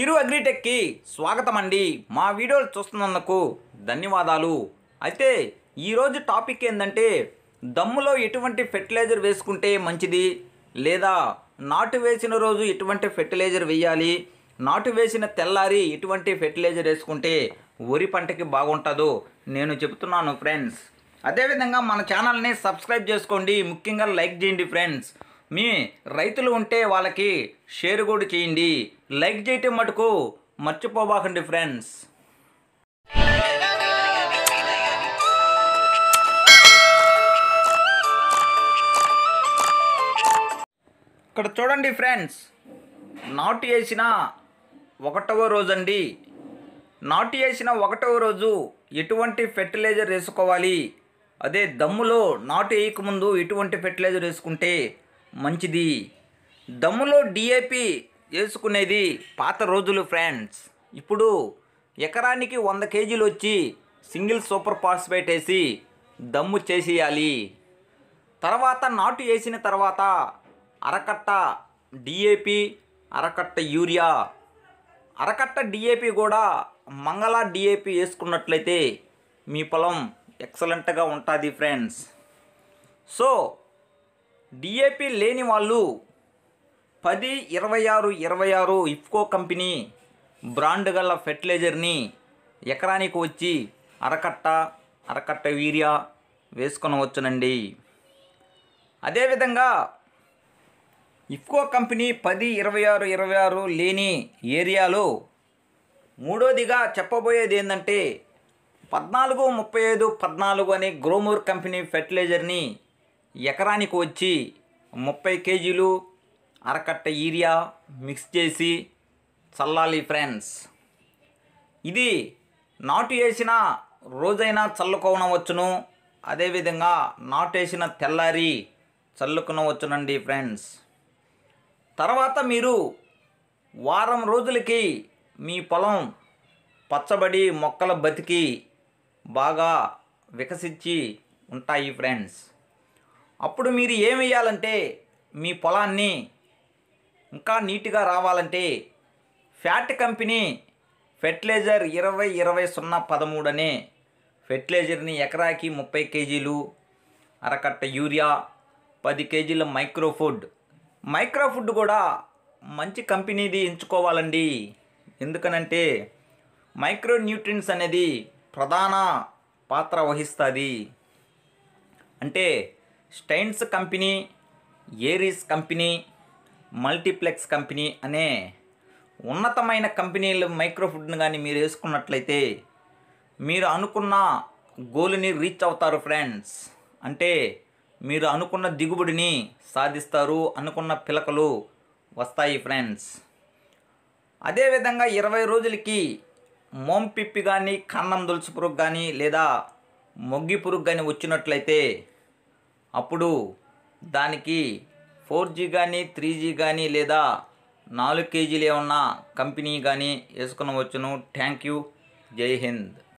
చిరు అగ్రిటెక్కి స్వాగతం అండి మా వీడియోలు చూస్తున్నందుకు ధన్యవాదాలు అయితే ఈరోజు టాపిక్ ఏంటంటే దమ్ములో ఎటువంటి ఫెర్టిలైజర్ వేసుకుంటే మంచిది లేదా నాటు వేసిన రోజు ఎటువంటి ఫెర్టిలైజర్ వేయాలి నాటు వేసిన తెల్లారి ఎటువంటి ఫెర్టిలైజర్ వేసుకుంటే వరి పంటకి బాగుంటుందో నేను చెబుతున్నాను ఫ్రెండ్స్ అదేవిధంగా మన ఛానల్ని సబ్స్క్రైబ్ చేసుకోండి ముఖ్యంగా లైక్ చేయండి ఫ్రెండ్స్ మీ రైతులు ఉంటే వాళ్ళకి షేర్ కూడా చేయండి లైక్ చేయటం మటుకు మర్చిపోబాకండి ఫ్రెండ్స్ ఇక్కడ చూడండి ఫ్రెండ్స్ నాటు వేసిన ఒకటవ నాటు వేసిన ఒకటవ రోజు ఎటువంటి ఫెర్టిలైజర్ వేసుకోవాలి అదే దమ్ములో నాటు వేయకముందు ఎటువంటి ఫెర్టిలైజర్ వేసుకుంటే మంచిది దమ్ములో వేసుకునేది పాత రోజులు ఫ్రెండ్స్ ఇప్పుడు ఎకరానికి వంద కేజీలు వచ్చి సింగిల్ సూపర్ ఫాస్ఫేట్ వేసి దమ్ము చేసేయాలి తర్వాత నాటు వేసిన తర్వాత అరకట్ట డిఏపి అరకట్ట యూరియా అరకట్ట డిఏపి కూడా మంగళ డిఏపి వేసుకున్నట్లయితే మీ పొలం ఎక్సలెంట్గా ఉంటుంది ఫ్రెండ్స్ సో డిఏపి లేని వాళ్ళు పది ఇరవై ఆరు ఇరవై ఆరు ఇఫ్కో కంపెనీ బ్రాండ్ గల ఫెర్టిలైజర్ని ఎకరానికి వచ్చి అరకట్ట అరకట్ట వీరియా వేసుకొనవచ్చునండి అదేవిధంగా ఇఫ్కో కంపెనీ పది ఇరవై ఆరు ఇరవై ఆరు లేని ఏరియాలో మూడోదిగా చెప్పబోయేది ఏంటంటే పద్నాలుగు ముప్పై ఐదు పద్నాలుగు అనే గ్రోమూర్ కంపెనీ ఫెర్టిలైజర్ని ఎకరానికి వచ్చి ముప్పై కేజీలు అరకట్ట ఈరియా మిక్స్ చేసి చల్లాలి ఫ్రెండ్స్ ఇది నాటు వేసిన రోజైనా చల్లుకోనవచ్చును అదేవిధంగా నాటు వేసిన తెల్లారి చల్లుకునవచ్చునండి ఫ్రెండ్స్ తర్వాత మీరు వారం రోజులకి మీ పొలం పచ్చబడి మొక్కల బతికి బాగా వికసించి ఉంటాయి ఫ్రెండ్స్ అప్పుడు మీరు ఏం వేయాలంటే మీ పొలాన్ని ఇంకా నీట్గా రావాలంటే ఫ్యాట్ కంపెనీ ఫెర్టిలైజర్ ఇరవై ఇరవై సున్నా పదమూడు అనే ఫెర్టిలైజర్ని ఎకరాకి ముప్పై కేజీలు అరకట్ట యూరియా పది కేజీల మైక్రోఫుడ్ మైక్రోఫుడ్ కూడా మంచి కంపెనీది ఎంచుకోవాలండి ఎందుకనంటే మైక్రో న్యూట్రియన్స్ అనేది ప్రధాన పాత్ర వహిస్తుంది అంటే Staines company Aries company Multiplex company అనే ఉన్నతమైన కంపెనీలు మైక్రోఫుడ్ని కానీ మీరు వేసుకున్నట్లయితే మీరు అనుకున్న గోల్ని రీచ్ అవుతారు ఫ్రెండ్స్ అంటే మీరు అనుకున్న దిగుబడిని సాధిస్తారు అనుకున్న పిలకలు వస్తాయి ఫ్రెండ్స్ అదేవిధంగా ఇరవై రోజులకి మోంపిప్పి కానీ కన్నం దులుసు పురుగు కానీ లేదా మొగ్గి పురుగు కానీ వచ్చినట్లయితే అప్పుడు దానికి ఫోర్ జీ కానీ త్రీ జీ కానీ లేదా నాలుగు కేజీలు ఏమన్నా కంపెనీ కానీ వేసుకునవచ్చును థ్యాంక్ యూ జై హింద్